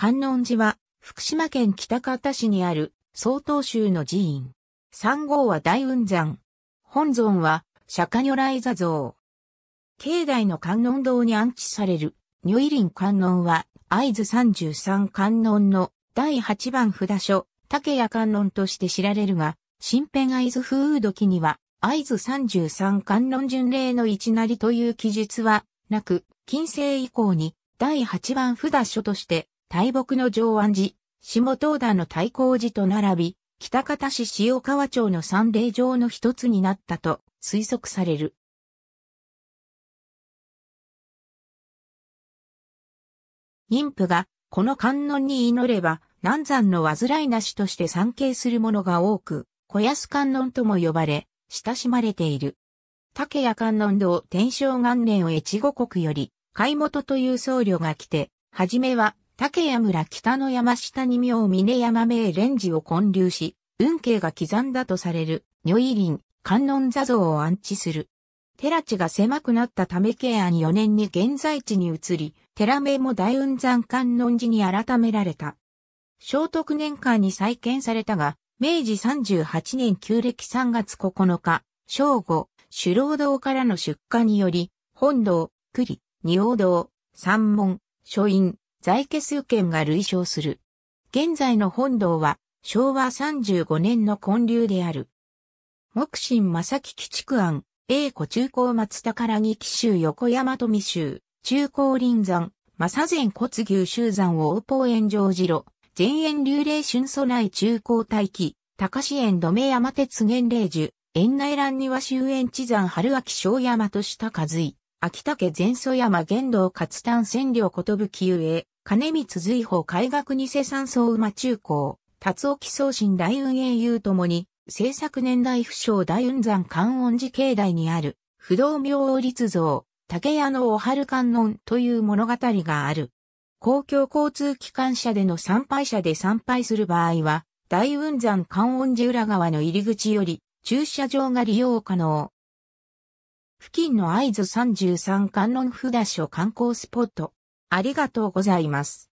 観音寺は、福島県北方市にある、曹洞宗の寺院。三号は大雲山。本尊は、釈迦如来座像。境内の観音堂に安置される、如意林観音は、会津三十三観音の第八番札所、竹谷観音として知られるが、新編会津風土記には、会津三十三観音巡礼の一なりという記述はなく、近世以降に第八番札所として大木の上安寺、下東田の大光寺と並び、北方市塩川町の三霊場の一つになったと推測される。妊婦がこの観音に祈れば南山の患いなしとして参詣する者が多く、小安観音とも呼ばれ、親しまれている。竹谷観音堂天正元年を越後国より、貝本という僧侶が来て、はじめは竹谷村北の山下に妙峰山名レンジを建立し、運慶が刻んだとされる、如意林、観音座像を安置する。寺地が狭くなったため慶安4年に現在地に移り、寺名も大雲山観音寺に改められた。聖徳年間に再建されたが、明治38年旧暦3月9日、正午、首労堂からの出荷により、本堂、栗、仁王堂、三門、書院、大家数権が類称する。現在の本堂は昭和35年の建立である。木心正木基畜庵、英古中高松宝木紀州横山富州、中高林山、正前骨牛州山王宝園城次路、前園流霊春祖内中高大器、高志園土目山鉄源霊樹、園内乱庭周園地山春秋小山と下和井、秋田家前祖山玄道活丹千両ことぶきゆえ、金光随法海学偽山三層馬中高、達沖宗神大運営友ともに、制作年代不詳大雲山観音寺境内にある、不動明王立像、竹屋のお春観音という物語がある。公共交通機関車での参拝者で参拝する場合は、大雲山観音寺裏側の入り口より、駐車場が利用可能。付近の合図33観音札所観光スポット、ありがとうございます。